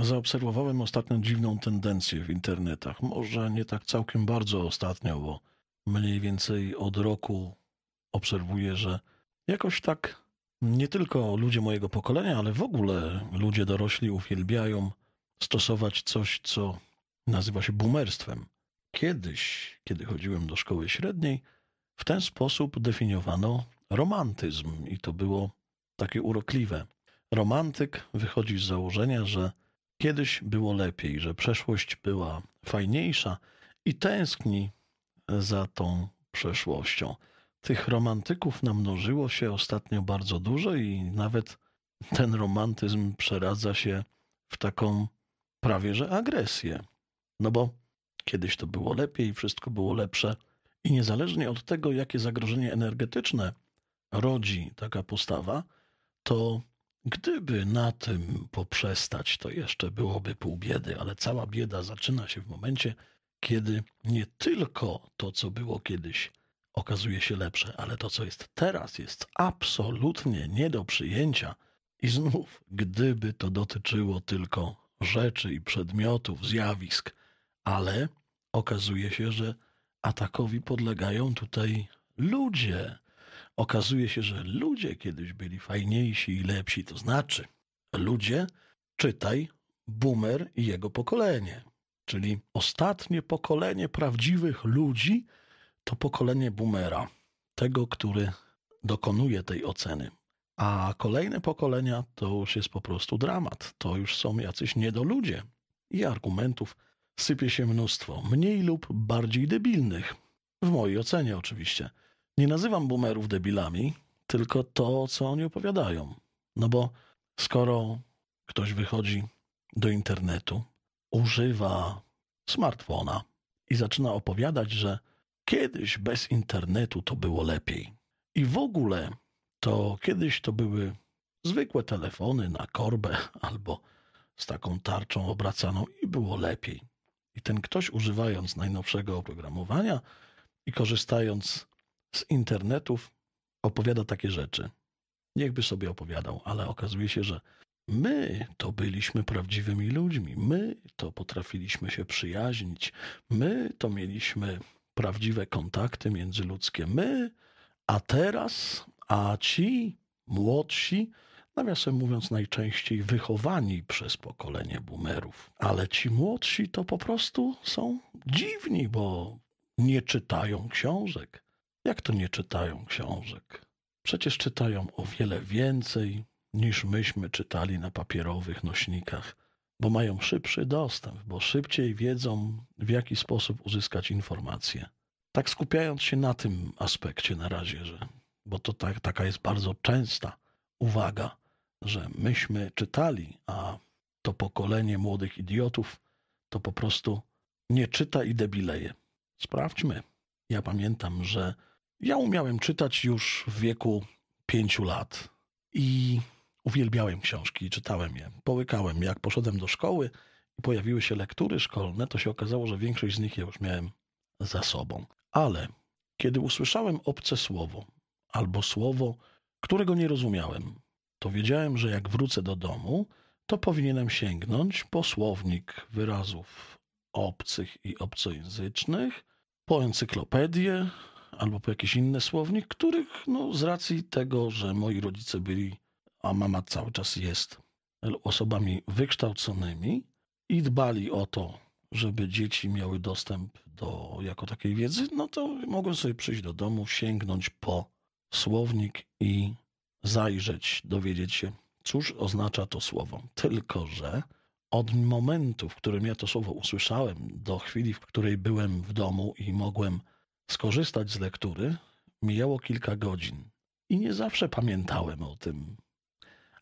Zaobserwowałem ostatnio dziwną tendencję w internetach. Może nie tak całkiem bardzo ostatnio, bo mniej więcej od roku obserwuję, że jakoś tak nie tylko ludzie mojego pokolenia, ale w ogóle ludzie dorośli uwielbiają stosować coś, co nazywa się boomerstwem. Kiedyś, kiedy chodziłem do szkoły średniej, w ten sposób definiowano romantyzm i to było takie urokliwe. Romantyk wychodzi z założenia, że kiedyś było lepiej, że przeszłość była fajniejsza i tęskni za tą przeszłością. Tych romantyków namnożyło się ostatnio bardzo dużo i nawet ten romantyzm przeradza się w taką prawie że agresję. No bo kiedyś to było lepiej, wszystko było lepsze i niezależnie od tego, jakie zagrożenie energetyczne rodzi taka postawa, to Gdyby na tym poprzestać, to jeszcze byłoby pół biedy, ale cała bieda zaczyna się w momencie, kiedy nie tylko to, co było kiedyś, okazuje się lepsze, ale to, co jest teraz, jest absolutnie nie do przyjęcia. I znów, gdyby to dotyczyło tylko rzeczy i przedmiotów, zjawisk, ale okazuje się, że atakowi podlegają tutaj ludzie, Okazuje się, że ludzie kiedyś byli fajniejsi i lepsi, to znaczy ludzie, czytaj, boomer i jego pokolenie, czyli ostatnie pokolenie prawdziwych ludzi to pokolenie boomera, tego, który dokonuje tej oceny. A kolejne pokolenia to już jest po prostu dramat, to już są jacyś niedoludzie i argumentów sypie się mnóstwo, mniej lub bardziej debilnych, w mojej ocenie oczywiście nie nazywam boomerów debilami, tylko to, co oni opowiadają. No bo skoro ktoś wychodzi do internetu, używa smartfona i zaczyna opowiadać, że kiedyś bez internetu to było lepiej. I w ogóle to kiedyś to były zwykłe telefony na korbę albo z taką tarczą obracaną i było lepiej. I ten ktoś używając najnowszego oprogramowania i korzystając z internetów opowiada takie rzeczy. Niechby sobie opowiadał, ale okazuje się, że my to byliśmy prawdziwymi ludźmi, my to potrafiliśmy się przyjaźnić, my to mieliśmy prawdziwe kontakty międzyludzkie, my, a teraz, a ci młodsi, nawiasem mówiąc, najczęściej wychowani przez pokolenie boomerów. Ale ci młodsi to po prostu są dziwni, bo nie czytają książek, jak to nie czytają książek? Przecież czytają o wiele więcej niż myśmy czytali na papierowych nośnikach, bo mają szybszy dostęp, bo szybciej wiedzą, w jaki sposób uzyskać informacje. Tak skupiając się na tym aspekcie na razie, że, bo to tak, taka jest bardzo częsta uwaga, że myśmy czytali, a to pokolenie młodych idiotów to po prostu nie czyta i debileje. Sprawdźmy. Ja pamiętam, że ja umiałem czytać już w wieku pięciu lat i uwielbiałem książki, czytałem je, połykałem. Jak poszedłem do szkoły i pojawiły się lektury szkolne, to się okazało, że większość z nich ja już miałem za sobą. Ale kiedy usłyszałem obce słowo albo słowo, którego nie rozumiałem, to wiedziałem, że jak wrócę do domu, to powinienem sięgnąć po słownik wyrazów obcych i obcojęzycznych, po encyklopedię, albo po jakiś inny słownik, których no, z racji tego, że moi rodzice byli, a mama cały czas jest, osobami wykształconymi i dbali o to, żeby dzieci miały dostęp do jako takiej wiedzy, no to mogłem sobie przyjść do domu, sięgnąć po słownik i zajrzeć, dowiedzieć się, cóż oznacza to słowo. Tylko, że od momentu, w którym ja to słowo usłyszałem, do chwili, w której byłem w domu i mogłem skorzystać z lektury, mijało kilka godzin i nie zawsze pamiętałem o tym.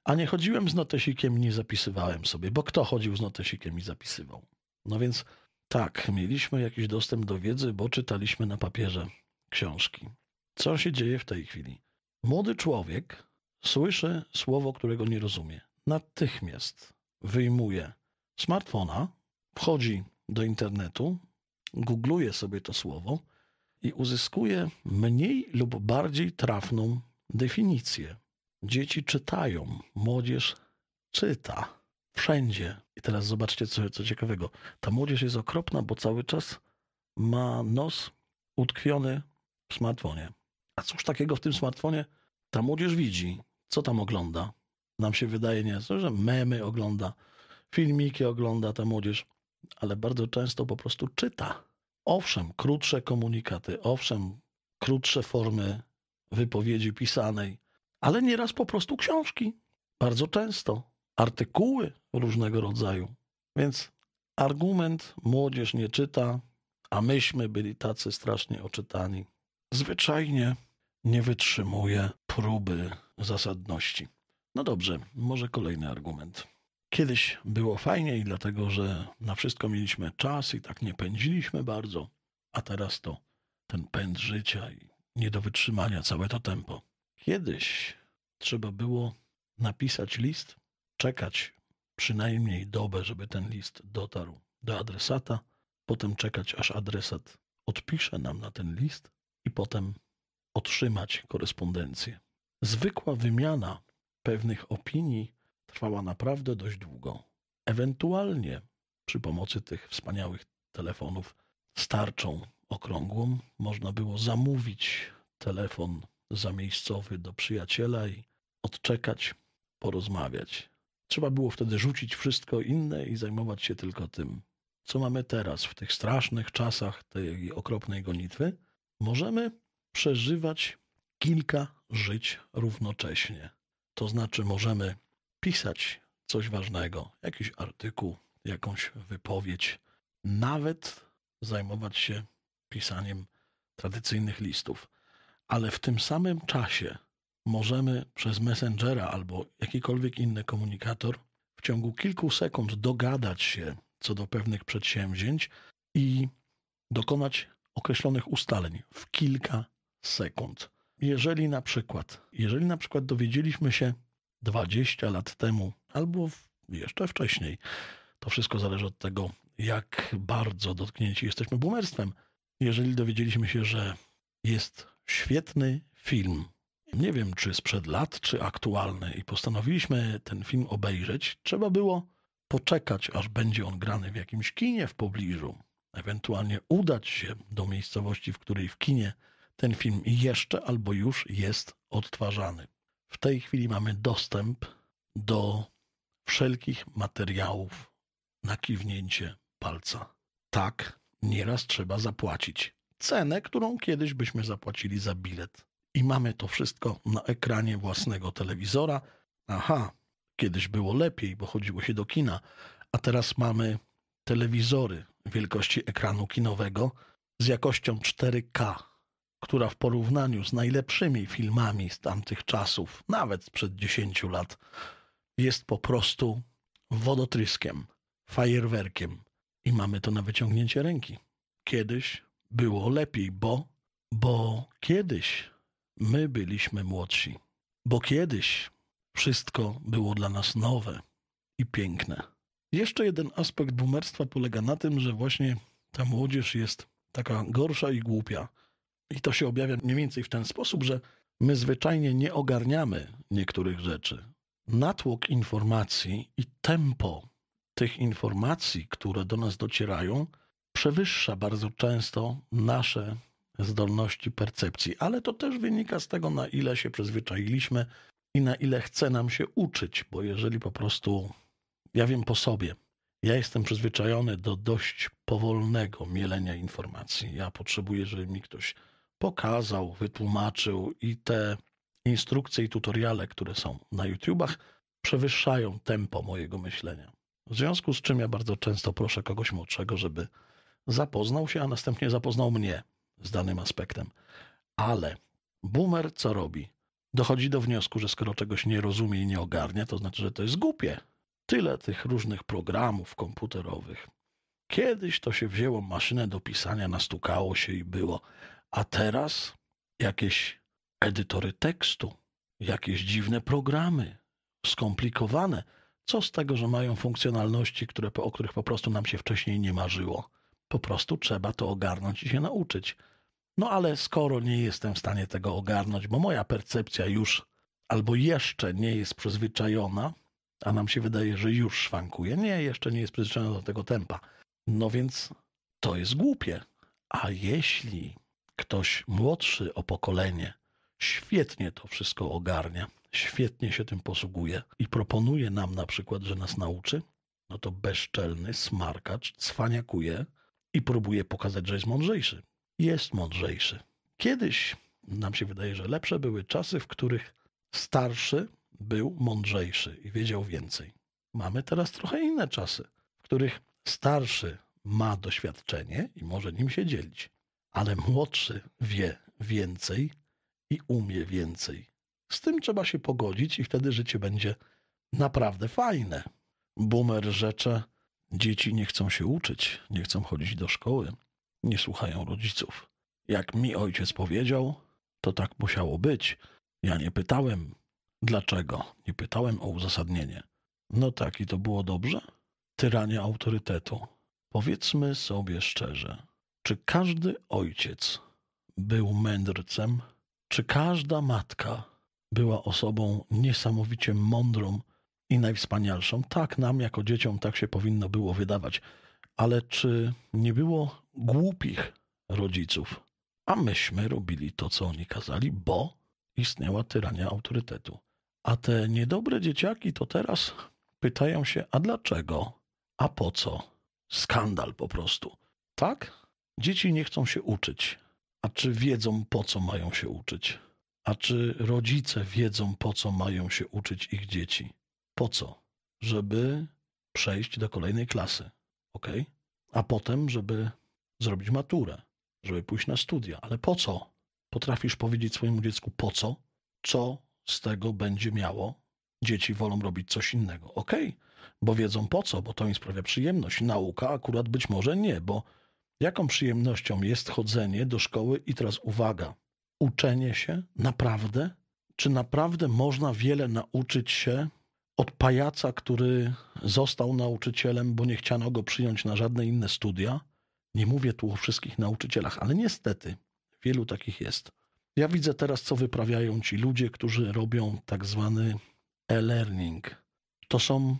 A nie chodziłem z notesikiem, nie zapisywałem sobie, bo kto chodził z notesikiem i zapisywał? No więc tak, mieliśmy jakiś dostęp do wiedzy, bo czytaliśmy na papierze książki. Co się dzieje w tej chwili? Młody człowiek słyszy słowo, którego nie rozumie. Natychmiast wyjmuje smartfona, wchodzi do internetu, googluje sobie to słowo, i uzyskuje mniej lub bardziej trafną definicję. Dzieci czytają, młodzież czyta wszędzie. I teraz zobaczcie, co, co ciekawego. Ta młodzież jest okropna, bo cały czas ma nos utkwiony w smartfonie. A cóż takiego w tym smartfonie ta młodzież widzi? Co tam ogląda? Nam się wydaje, nie, że memy ogląda, filmiki ogląda ta młodzież, ale bardzo często po prostu czyta. Owszem, krótsze komunikaty, owszem, krótsze formy wypowiedzi pisanej, ale nieraz po prostu książki, bardzo często artykuły różnego rodzaju. Więc argument młodzież nie czyta, a myśmy byli tacy strasznie oczytani. Zwyczajnie nie wytrzymuje próby zasadności. No dobrze, może kolejny argument. Kiedyś było fajniej, dlatego że na wszystko mieliśmy czas i tak nie pędziliśmy bardzo, a teraz to ten pęd życia i nie do wytrzymania całe to tempo. Kiedyś trzeba było napisać list, czekać przynajmniej dobę, żeby ten list dotarł do adresata, potem czekać, aż adresat odpisze nam na ten list i potem otrzymać korespondencję. Zwykła wymiana pewnych opinii trwała naprawdę dość długo. Ewentualnie przy pomocy tych wspaniałych telefonów starczą okrągłą można było zamówić telefon zamiejscowy do przyjaciela i odczekać, porozmawiać. Trzeba było wtedy rzucić wszystko inne i zajmować się tylko tym, co mamy teraz w tych strasznych czasach tej okropnej gonitwy. Możemy przeżywać kilka żyć równocześnie. To znaczy, możemy pisać coś ważnego, jakiś artykuł, jakąś wypowiedź, nawet zajmować się pisaniem tradycyjnych listów. Ale w tym samym czasie możemy przez Messengera albo jakikolwiek inny komunikator w ciągu kilku sekund dogadać się co do pewnych przedsięwzięć i dokonać określonych ustaleń w kilka sekund. Jeżeli na przykład, jeżeli na przykład dowiedzieliśmy się, 20 lat temu albo jeszcze wcześniej. To wszystko zależy od tego, jak bardzo dotknięci jesteśmy boomerstwem. Jeżeli dowiedzieliśmy się, że jest świetny film, nie wiem czy sprzed lat, czy aktualny, i postanowiliśmy ten film obejrzeć, trzeba było poczekać, aż będzie on grany w jakimś kinie w pobliżu, ewentualnie udać się do miejscowości, w której w kinie ten film jeszcze albo już jest odtwarzany. W tej chwili mamy dostęp do wszelkich materiałów na kiwnięcie palca. Tak, nieraz trzeba zapłacić cenę, którą kiedyś byśmy zapłacili za bilet. I mamy to wszystko na ekranie własnego telewizora. Aha, kiedyś było lepiej, bo chodziło się do kina, a teraz mamy telewizory wielkości ekranu kinowego z jakością 4K która w porównaniu z najlepszymi filmami z tamtych czasów, nawet sprzed 10 lat, jest po prostu wodotryskiem, fajerwerkiem. I mamy to na wyciągnięcie ręki. Kiedyś było lepiej, bo, bo kiedyś my byliśmy młodsi, bo kiedyś wszystko było dla nas nowe i piękne. Jeszcze jeden aspekt bumerstwa polega na tym, że właśnie ta młodzież jest taka gorsza i głupia. I to się objawia mniej więcej w ten sposób, że my zwyczajnie nie ogarniamy niektórych rzeczy. Natłok informacji i tempo tych informacji, które do nas docierają, przewyższa bardzo często nasze zdolności percepcji, ale to też wynika z tego, na ile się przyzwyczailiśmy i na ile chce nam się uczyć, bo jeżeli po prostu ja wiem po sobie, ja jestem przyzwyczajony do dość powolnego mielenia informacji. Ja potrzebuję, żeby mi ktoś pokazał, wytłumaczył i te instrukcje i tutoriale, które są na YouTubach, przewyższają tempo mojego myślenia. W związku z czym ja bardzo często proszę kogoś młodszego, żeby zapoznał się, a następnie zapoznał mnie z danym aspektem. Ale boomer co robi? Dochodzi do wniosku, że skoro czegoś nie rozumie i nie ogarnia, to znaczy, że to jest głupie. Tyle tych różnych programów komputerowych. Kiedyś to się wzięło maszynę do pisania, nastukało się i było. A teraz jakieś edytory tekstu, jakieś dziwne programy, skomplikowane. Co z tego, że mają funkcjonalności, które, o których po prostu nam się wcześniej nie marzyło? Po prostu trzeba to ogarnąć i się nauczyć. No ale skoro nie jestem w stanie tego ogarnąć, bo moja percepcja już albo jeszcze nie jest przyzwyczajona, a nam się wydaje, że już szwankuje, nie, jeszcze nie jest przyzwyczajona do tego tempa. No więc to jest głupie. A jeśli ktoś młodszy o pokolenie świetnie to wszystko ogarnia, świetnie się tym posługuje i proponuje nam na przykład, że nas nauczy, no to bezczelny smarkacz cwaniakuje i próbuje pokazać, że jest mądrzejszy. Jest mądrzejszy. Kiedyś nam się wydaje, że lepsze były czasy, w których starszy był mądrzejszy i wiedział więcej. Mamy teraz trochę inne czasy, w których starszy ma doświadczenie i może nim się dzielić ale młodszy wie więcej i umie więcej. Z tym trzeba się pogodzić i wtedy życie będzie naprawdę fajne. Boomer rzecze, dzieci nie chcą się uczyć, nie chcą chodzić do szkoły, nie słuchają rodziców. Jak mi ojciec powiedział, to tak musiało być. Ja nie pytałem dlaczego, nie pytałem o uzasadnienie. No tak, i to było dobrze? Tyranie autorytetu. Powiedzmy sobie szczerze, czy każdy ojciec był mędrcem? Czy każda matka była osobą niesamowicie mądrą i najwspanialszą? Tak nam jako dzieciom tak się powinno było wydawać. Ale czy nie było głupich rodziców? A myśmy robili to, co oni kazali, bo istniała tyrania autorytetu. A te niedobre dzieciaki to teraz pytają się, a dlaczego? A po co? Skandal po prostu. Tak? Dzieci nie chcą się uczyć. A czy wiedzą, po co mają się uczyć? A czy rodzice wiedzą, po co mają się uczyć ich dzieci? Po co? Żeby przejść do kolejnej klasy, ok? A potem, żeby zrobić maturę, żeby pójść na studia. Ale po co? Potrafisz powiedzieć swojemu dziecku po co? Co z tego będzie miało? Dzieci wolą robić coś innego, ok? Bo wiedzą po co, bo to im sprawia przyjemność. Nauka akurat być może nie, bo Jaką przyjemnością jest chodzenie do szkoły i teraz uwaga, uczenie się naprawdę? Czy naprawdę można wiele nauczyć się od pajaca, który został nauczycielem, bo nie chciano go przyjąć na żadne inne studia? Nie mówię tu o wszystkich nauczycielach, ale niestety wielu takich jest. Ja widzę teraz, co wyprawiają ci ludzie, którzy robią tak zwany e-learning. To są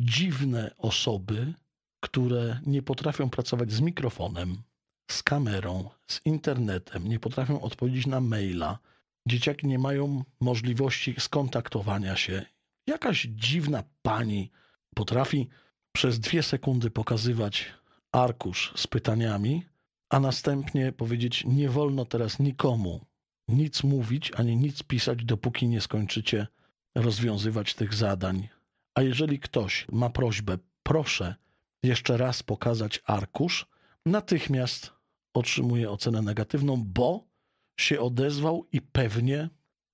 dziwne osoby, które nie potrafią pracować z mikrofonem, z kamerą, z internetem, nie potrafią odpowiedzieć na maila, dzieciaki nie mają możliwości skontaktowania się. Jakaś dziwna pani potrafi przez dwie sekundy pokazywać arkusz z pytaniami, a następnie powiedzieć: Nie wolno teraz nikomu nic mówić ani nic pisać, dopóki nie skończycie rozwiązywać tych zadań. A jeżeli ktoś ma prośbę, proszę, jeszcze raz pokazać arkusz, natychmiast otrzymuje ocenę negatywną, bo się odezwał i pewnie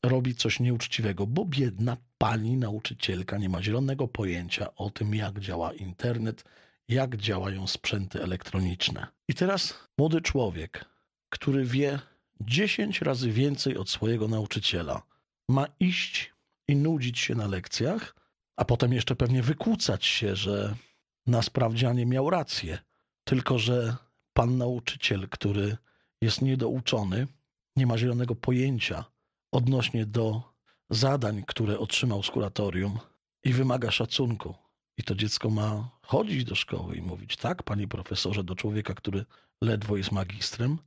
robi coś nieuczciwego, bo biedna pani nauczycielka nie ma zielonego pojęcia o tym, jak działa internet, jak działają sprzęty elektroniczne. I teraz młody człowiek, który wie 10 razy więcej od swojego nauczyciela, ma iść i nudzić się na lekcjach, a potem jeszcze pewnie wykłócać się, że na sprawdzianie miał rację, tylko że pan nauczyciel, który jest niedouczony, nie ma zielonego pojęcia odnośnie do zadań, które otrzymał z kuratorium i wymaga szacunku. I to dziecko ma chodzić do szkoły i mówić tak, panie profesorze, do człowieka, który ledwo jest magistrem.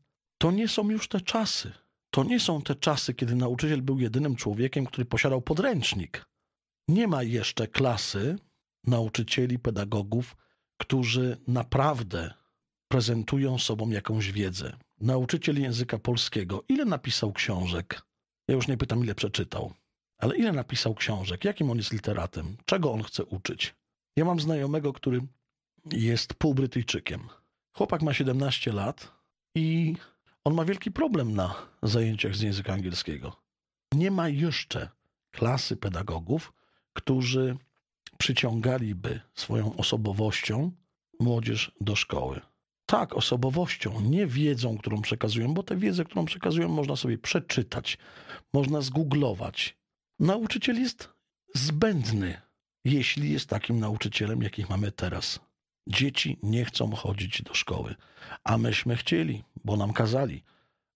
To nie są już te czasy. To nie są te czasy, kiedy nauczyciel był jedynym człowiekiem, który posiadał podręcznik. Nie ma jeszcze klasy, nauczycieli, pedagogów, którzy naprawdę prezentują sobą jakąś wiedzę. Nauczyciel języka polskiego, ile napisał książek? Ja już nie pytam, ile przeczytał, ale ile napisał książek? Jakim on jest literatem? Czego on chce uczyć? Ja mam znajomego, który jest półbrytyjczykiem. Chłopak ma 17 lat i on ma wielki problem na zajęciach z języka angielskiego. Nie ma jeszcze klasy pedagogów, którzy przyciągaliby swoją osobowością młodzież do szkoły. Tak, osobowością, nie wiedzą, którą przekazują, bo tę wiedzę, którą przekazują, można sobie przeczytać, można zgooglować. Nauczyciel jest zbędny, jeśli jest takim nauczycielem, jakich mamy teraz. Dzieci nie chcą chodzić do szkoły, a myśmy chcieli, bo nam kazali.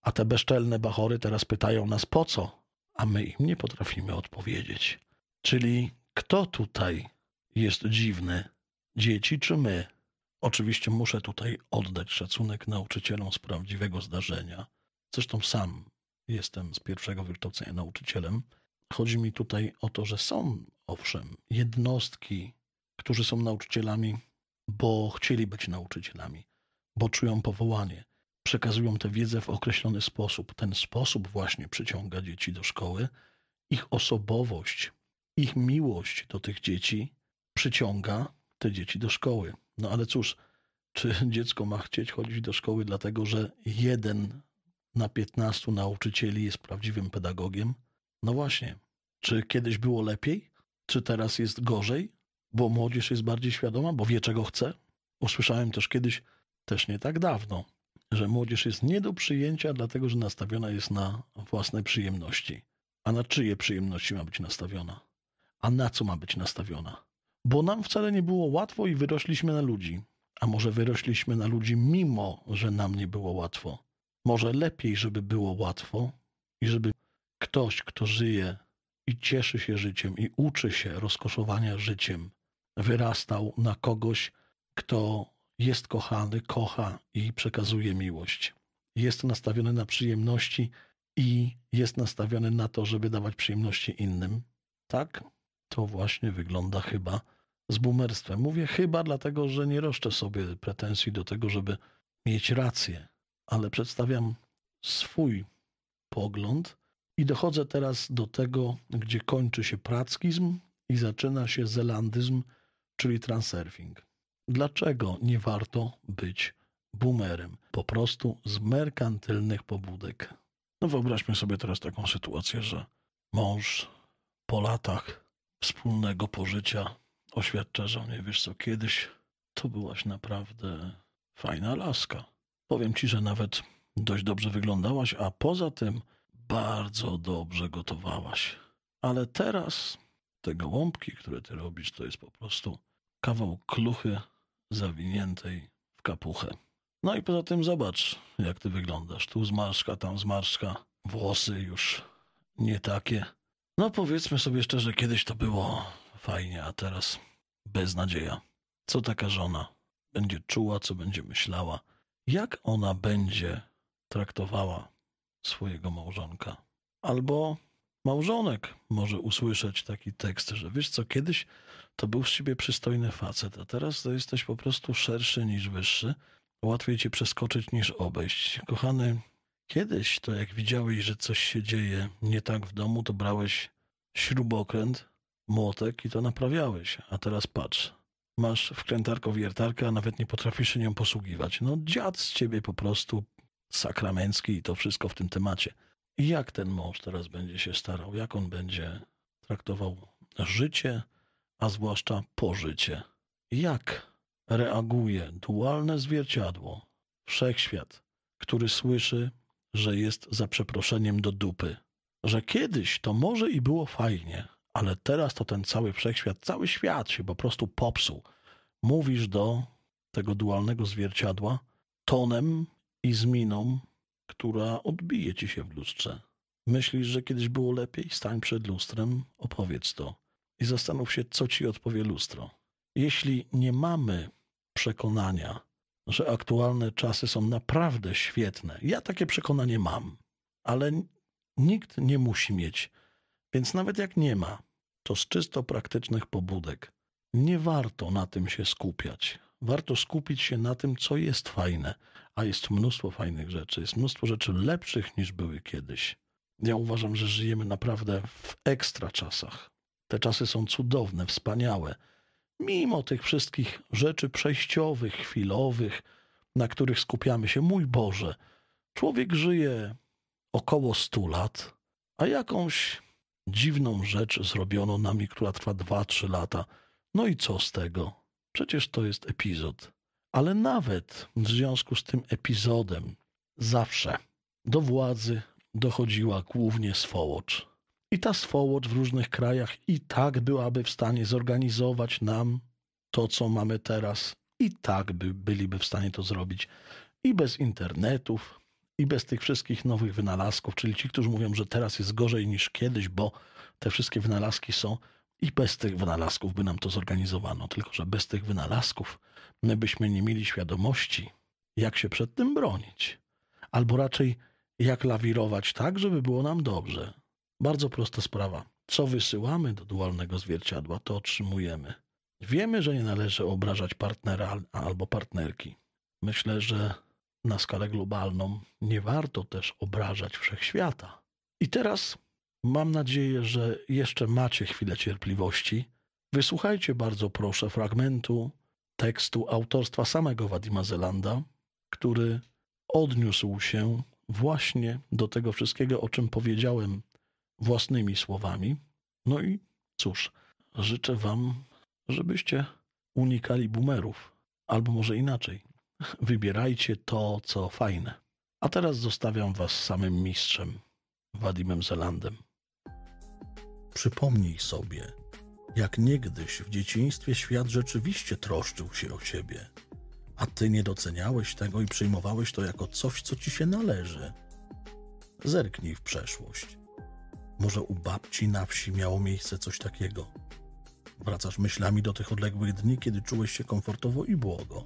A te bezczelne bachory teraz pytają nas po co, a my im nie potrafimy odpowiedzieć. Czyli kto tutaj jest dziwny. Dzieci czy my? Oczywiście muszę tutaj oddać szacunek nauczycielom z prawdziwego zdarzenia. Zresztą sam jestem z pierwszego wykształcenia nauczycielem. Chodzi mi tutaj o to, że są, owszem, jednostki, którzy są nauczycielami, bo chcieli być nauczycielami, bo czują powołanie, przekazują tę wiedzę w określony sposób. Ten sposób właśnie przyciąga dzieci do szkoły. Ich osobowość, ich miłość do tych dzieci przyciąga te dzieci do szkoły. No ale cóż, czy dziecko ma chcieć chodzić do szkoły dlatego, że jeden na piętnastu nauczycieli jest prawdziwym pedagogiem? No właśnie. Czy kiedyś było lepiej? Czy teraz jest gorzej? Bo młodzież jest bardziej świadoma, bo wie czego chce? Usłyszałem też kiedyś, też nie tak dawno, że młodzież jest nie do przyjęcia, dlatego że nastawiona jest na własne przyjemności. A na czyje przyjemności ma być nastawiona? A na co ma być nastawiona? Bo nam wcale nie było łatwo i wyrośliśmy na ludzi. A może wyrośliśmy na ludzi, mimo że nam nie było łatwo. Może lepiej, żeby było łatwo i żeby ktoś, kto żyje i cieszy się życiem i uczy się rozkoszowania życiem, wyrastał na kogoś, kto jest kochany, kocha i przekazuje miłość. Jest nastawiony na przyjemności i jest nastawiony na to, żeby dawać przyjemności innym. Tak to właśnie wygląda chyba z boomerstwem. Mówię chyba dlatego, że nie roszczę sobie pretensji do tego, żeby mieć rację, ale przedstawiam swój pogląd i dochodzę teraz do tego, gdzie kończy się prackizm i zaczyna się zelandyzm, czyli transurfing. Dlaczego nie warto być boomerem? Po prostu z merkantylnych pobudek. No wyobraźmy sobie teraz taką sytuację, że mąż po latach wspólnego pożycia oświadcza żonie, wiesz co, kiedyś to byłaś naprawdę fajna laska. Powiem ci, że nawet dość dobrze wyglądałaś, a poza tym bardzo dobrze gotowałaś. Ale teraz te gołąbki, które ty robisz, to jest po prostu kawał kluchy zawiniętej w kapuchę. No i poza tym zobacz, jak ty wyglądasz. Tu zmarszka, tam zmarszka, włosy już nie takie. No powiedzmy sobie szczerze, kiedyś to było fajnie, a teraz beznadzieja. Co taka żona będzie czuła, co będzie myślała, jak ona będzie traktowała swojego małżonka. Albo małżonek może usłyszeć taki tekst, że wiesz co, kiedyś to był z siebie przystojny facet, a teraz to jesteś po prostu szerszy niż wyższy, łatwiej cię przeskoczyć niż obejść. Kochany, kiedyś to jak widziałeś, że coś się dzieje nie tak w domu, to brałeś śrubokręt, młotek i to naprawiałeś, a teraz patrz. Masz wkrętarko wiertarkę, a nawet nie potrafisz się nią posługiwać. No dziad z ciebie po prostu sakramencki i to wszystko w tym temacie. jak ten mąż teraz będzie się starał? Jak on będzie traktował życie, a zwłaszcza pożycie? Jak reaguje dualne zwierciadło, wszechświat, który słyszy, że jest za przeproszeniem do dupy, że kiedyś to może i było fajnie, ale teraz to ten cały wszechświat, cały świat się po prostu popsuł. Mówisz do tego dualnego zwierciadła tonem i z miną, która odbije ci się w lustrze. Myślisz, że kiedyś było lepiej? Stań przed lustrem, opowiedz to i zastanów się, co ci odpowie lustro. Jeśli nie mamy przekonania, że aktualne czasy są naprawdę świetne, ja takie przekonanie mam, ale nikt nie musi mieć więc nawet jak nie ma, to z czysto praktycznych pobudek nie warto na tym się skupiać. Warto skupić się na tym, co jest fajne, a jest mnóstwo fajnych rzeczy, jest mnóstwo rzeczy lepszych niż były kiedyś. Ja uważam, że żyjemy naprawdę w ekstra czasach. Te czasy są cudowne, wspaniałe. Mimo tych wszystkich rzeczy przejściowych, chwilowych, na których skupiamy się, mój Boże, człowiek żyje około 100 lat, a jakąś Dziwną rzecz zrobiono nami, która trwa 2-3 lata. No i co z tego? Przecież to jest epizod. Ale nawet w związku z tym epizodem zawsze do władzy dochodziła głównie swołocz. I ta swołocz w różnych krajach i tak byłaby w stanie zorganizować nam to, co mamy teraz. I tak by, byliby w stanie to zrobić. I bez internetów, i bez tych wszystkich nowych wynalazków, czyli ci, którzy mówią, że teraz jest gorzej niż kiedyś, bo te wszystkie wynalazki są i bez tych wynalazków by nam to zorganizowano, tylko że bez tych wynalazków my byśmy nie mieli świadomości, jak się przed tym bronić, albo raczej jak lawirować tak, żeby było nam dobrze. Bardzo prosta sprawa. Co wysyłamy do dualnego zwierciadła, to otrzymujemy. Wiemy, że nie należy obrażać partnera albo partnerki. Myślę, że na skalę globalną, nie warto też obrażać wszechświata. I teraz mam nadzieję, że jeszcze macie chwilę cierpliwości. Wysłuchajcie bardzo proszę fragmentu tekstu autorstwa samego Wadima Zelanda, który odniósł się właśnie do tego wszystkiego, o czym powiedziałem własnymi słowami. No i cóż, życzę Wam, żebyście unikali bumerów, albo może inaczej, Wybierajcie to, co fajne. A teraz zostawiam Was samym mistrzem, Wadimem Zelandem. Przypomnij sobie, jak niegdyś w dzieciństwie świat rzeczywiście troszczył się o siebie, a ty nie doceniałeś tego i przyjmowałeś to jako coś, co ci się należy. Zerknij w przeszłość. Może u babci na wsi miało miejsce coś takiego. Wracasz myślami do tych odległych dni, kiedy czułeś się komfortowo i błogo.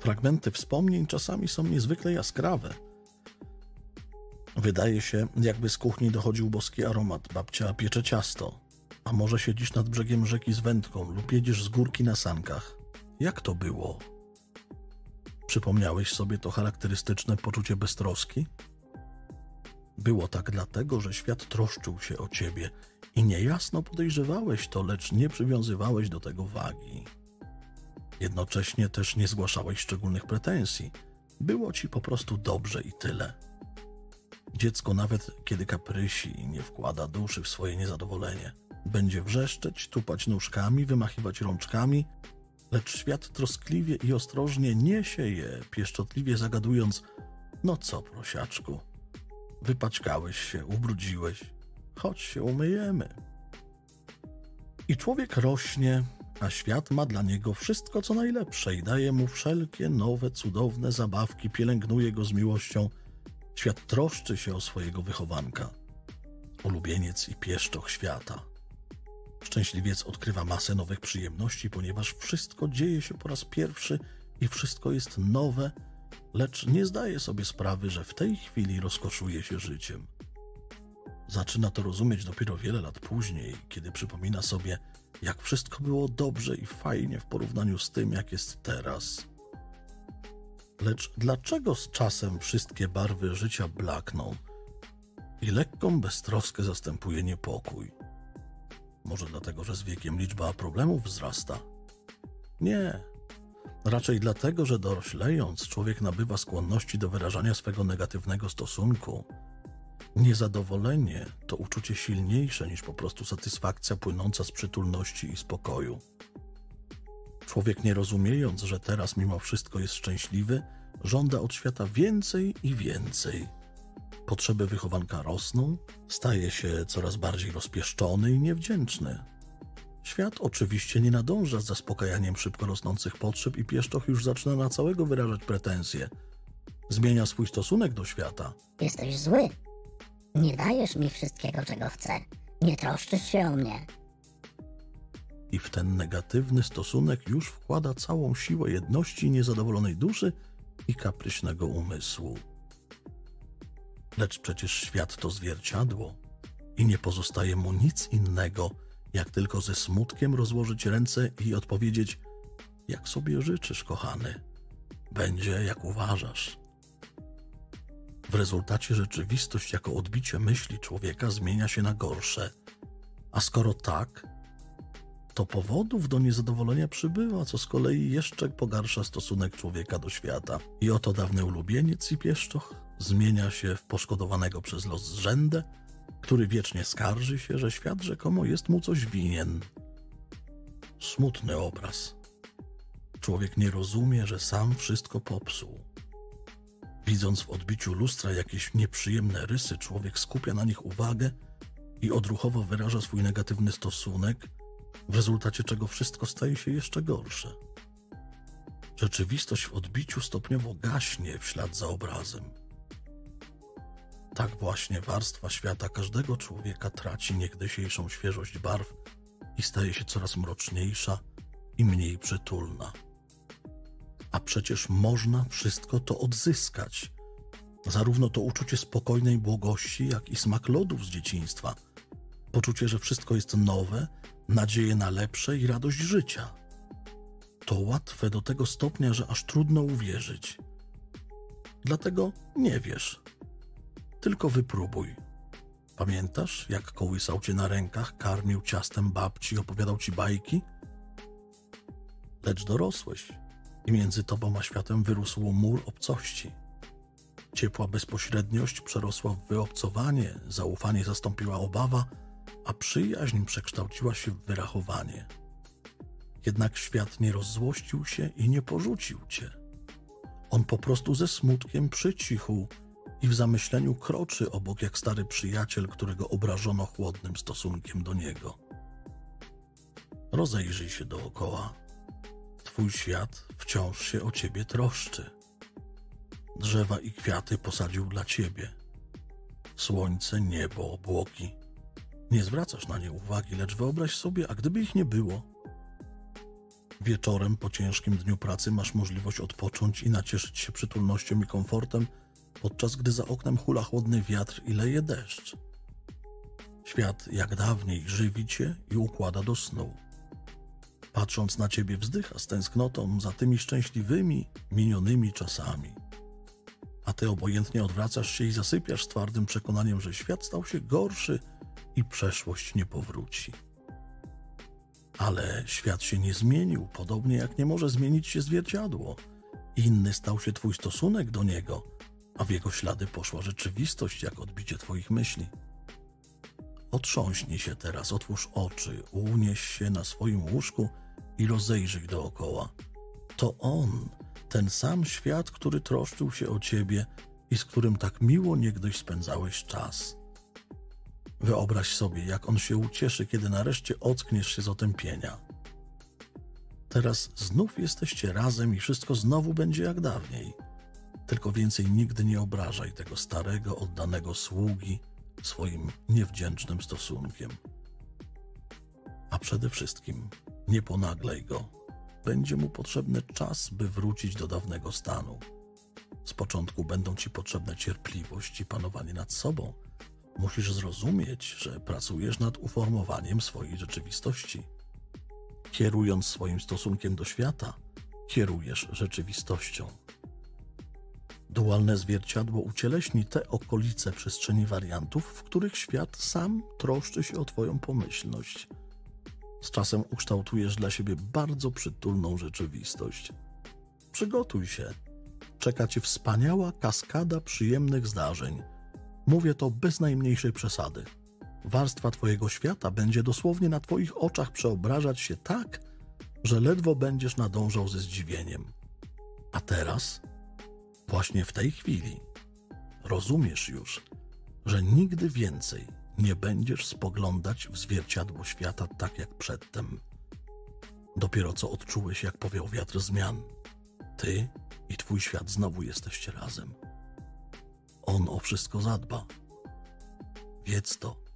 Fragmenty wspomnień czasami są niezwykle jaskrawe. Wydaje się, jakby z kuchni dochodził boski aromat. Babcia piecze ciasto. A może siedzisz nad brzegiem rzeki z wędką lub jedziesz z górki na sankach. Jak to było? Przypomniałeś sobie to charakterystyczne poczucie beztroski? Było tak dlatego, że świat troszczył się o ciebie i niejasno podejrzewałeś to, lecz nie przywiązywałeś do tego wagi. Jednocześnie też nie zgłaszałeś szczególnych pretensji. Było ci po prostu dobrze i tyle. Dziecko nawet kiedy kaprysi i nie wkłada duszy w swoje niezadowolenie, będzie wrzeszczeć, tupać nóżkami, wymachiwać rączkami, lecz świat troskliwie i ostrożnie niesie je, pieszczotliwie zagadując: No co, prosiaczku, wypaczkałeś się, ubrudziłeś, chodź się umyjemy. I człowiek rośnie, a świat ma dla niego wszystko co najlepsze i daje mu wszelkie nowe, cudowne zabawki, pielęgnuje go z miłością. Świat troszczy się o swojego wychowanka, ulubieniec i pieszczoch świata. Szczęśliwiec odkrywa masę nowych przyjemności, ponieważ wszystko dzieje się po raz pierwszy i wszystko jest nowe, lecz nie zdaje sobie sprawy, że w tej chwili rozkoszuje się życiem. Zaczyna to rozumieć dopiero wiele lat później, kiedy przypomina sobie, jak wszystko było dobrze i fajnie w porównaniu z tym, jak jest teraz. Lecz dlaczego z czasem wszystkie barwy życia blakną i lekką beztroskę zastępuje niepokój? Może dlatego, że z wiekiem liczba problemów wzrasta? Nie. Raczej dlatego, że doroślejąc, człowiek nabywa skłonności do wyrażania swego negatywnego stosunku Niezadowolenie to uczucie silniejsze niż po prostu satysfakcja płynąca z przytulności i spokoju. Człowiek nie rozumiejąc, że teraz mimo wszystko jest szczęśliwy, żąda od świata więcej i więcej. Potrzeby wychowanka rosną, staje się coraz bardziej rozpieszczony i niewdzięczny. Świat oczywiście nie nadąża z zaspokajaniem szybko rosnących potrzeb i pieszczoch już zaczyna na całego wyrażać pretensje. Zmienia swój stosunek do świata. Jesteś zły, nie dajesz mi wszystkiego, czego chcę. Nie troszczysz się o mnie. I w ten negatywny stosunek już wkłada całą siłę jedności niezadowolonej duszy i kapryśnego umysłu. Lecz przecież świat to zwierciadło i nie pozostaje mu nic innego, jak tylko ze smutkiem rozłożyć ręce i odpowiedzieć: Jak sobie życzysz, kochany? Będzie jak uważasz. W rezultacie rzeczywistość jako odbicie myśli człowieka zmienia się na gorsze. A skoro tak, to powodów do niezadowolenia przybywa, co z kolei jeszcze pogarsza stosunek człowieka do świata. I oto dawny ulubieniec i pieszczoch zmienia się w poszkodowanego przez los zrzędę, który wiecznie skarży się, że świat rzekomo jest mu coś winien. Smutny obraz. Człowiek nie rozumie, że sam wszystko popsuł. Widząc w odbiciu lustra jakieś nieprzyjemne rysy, człowiek skupia na nich uwagę i odruchowo wyraża swój negatywny stosunek, w rezultacie czego wszystko staje się jeszcze gorsze. Rzeczywistość w odbiciu stopniowo gaśnie w ślad za obrazem. Tak właśnie warstwa świata każdego człowieka traci niegdysiejszą świeżość barw i staje się coraz mroczniejsza i mniej przytulna. A przecież można wszystko to odzyskać. Zarówno to uczucie spokojnej błogości, jak i smak lodów z dzieciństwa. Poczucie, że wszystko jest nowe, nadzieje na lepsze i radość życia. To łatwe do tego stopnia, że aż trudno uwierzyć. Dlatego nie wiesz. Tylko wypróbuj. Pamiętasz, jak kołysał cię na rękach, karmił ciastem babci, opowiadał ci bajki? Lecz dorosłeś i między tobą a światem wyrósł mur obcości. Ciepła bezpośredniość przerosła w wyobcowanie, zaufanie zastąpiła obawa, a przyjaźń przekształciła się w wyrachowanie. Jednak świat nie rozzłościł się i nie porzucił cię. On po prostu ze smutkiem przycichł i w zamyśleniu kroczy obok jak stary przyjaciel, którego obrażono chłodnym stosunkiem do niego. Rozejrzyj się dookoła Twój świat wciąż się o Ciebie troszczy. Drzewa i kwiaty posadził dla Ciebie. Słońce, niebo, obłoki. Nie zwracasz na nie uwagi, lecz wyobraź sobie, a gdyby ich nie było. Wieczorem po ciężkim dniu pracy masz możliwość odpocząć i nacieszyć się przytulnością i komfortem, podczas gdy za oknem hula chłodny wiatr i leje deszcz. Świat jak dawniej żywi cię i układa do snu. Patrząc na ciebie, wzdycha z tęsknotą za tymi szczęśliwymi, minionymi czasami. A ty obojętnie odwracasz się i zasypiasz z twardym przekonaniem, że świat stał się gorszy i przeszłość nie powróci. Ale świat się nie zmienił, podobnie jak nie może zmienić się zwierciadło. Inny stał się twój stosunek do niego, a w jego ślady poszła rzeczywistość jak odbicie twoich myśli. Otrząśnij się teraz, otwórz oczy, unieś się na swoim łóżku i rozejrzyj dookoła. To on, ten sam świat, który troszczył się o ciebie i z którym tak miło niegdyś spędzałeś czas. Wyobraź sobie, jak on się ucieszy, kiedy nareszcie ockniesz się z otępienia. Teraz znów jesteście razem i wszystko znowu będzie jak dawniej. Tylko więcej nigdy nie obrażaj tego starego, oddanego sługi, swoim niewdzięcznym stosunkiem. A przede wszystkim nie ponaglaj go. Będzie mu potrzebny czas, by wrócić do dawnego stanu. Z początku będą ci potrzebne cierpliwość i panowanie nad sobą. Musisz zrozumieć, że pracujesz nad uformowaniem swojej rzeczywistości. Kierując swoim stosunkiem do świata, kierujesz rzeczywistością. Dualne zwierciadło ucieleśni te okolice przestrzeni wariantów, w których świat sam troszczy się o Twoją pomyślność. Z czasem ukształtujesz dla siebie bardzo przytulną rzeczywistość. Przygotuj się. Czeka Cię wspaniała kaskada przyjemnych zdarzeń. Mówię to bez najmniejszej przesady. Warstwa Twojego świata będzie dosłownie na Twoich oczach przeobrażać się tak, że ledwo będziesz nadążał ze zdziwieniem. A teraz właśnie w tej chwili rozumiesz już, że nigdy więcej nie będziesz spoglądać w zwierciadło świata tak jak przedtem. Dopiero co odczułeś, jak powiał wiatr zmian. Ty i twój świat znowu jesteście razem. On o wszystko zadba. Wiedz to.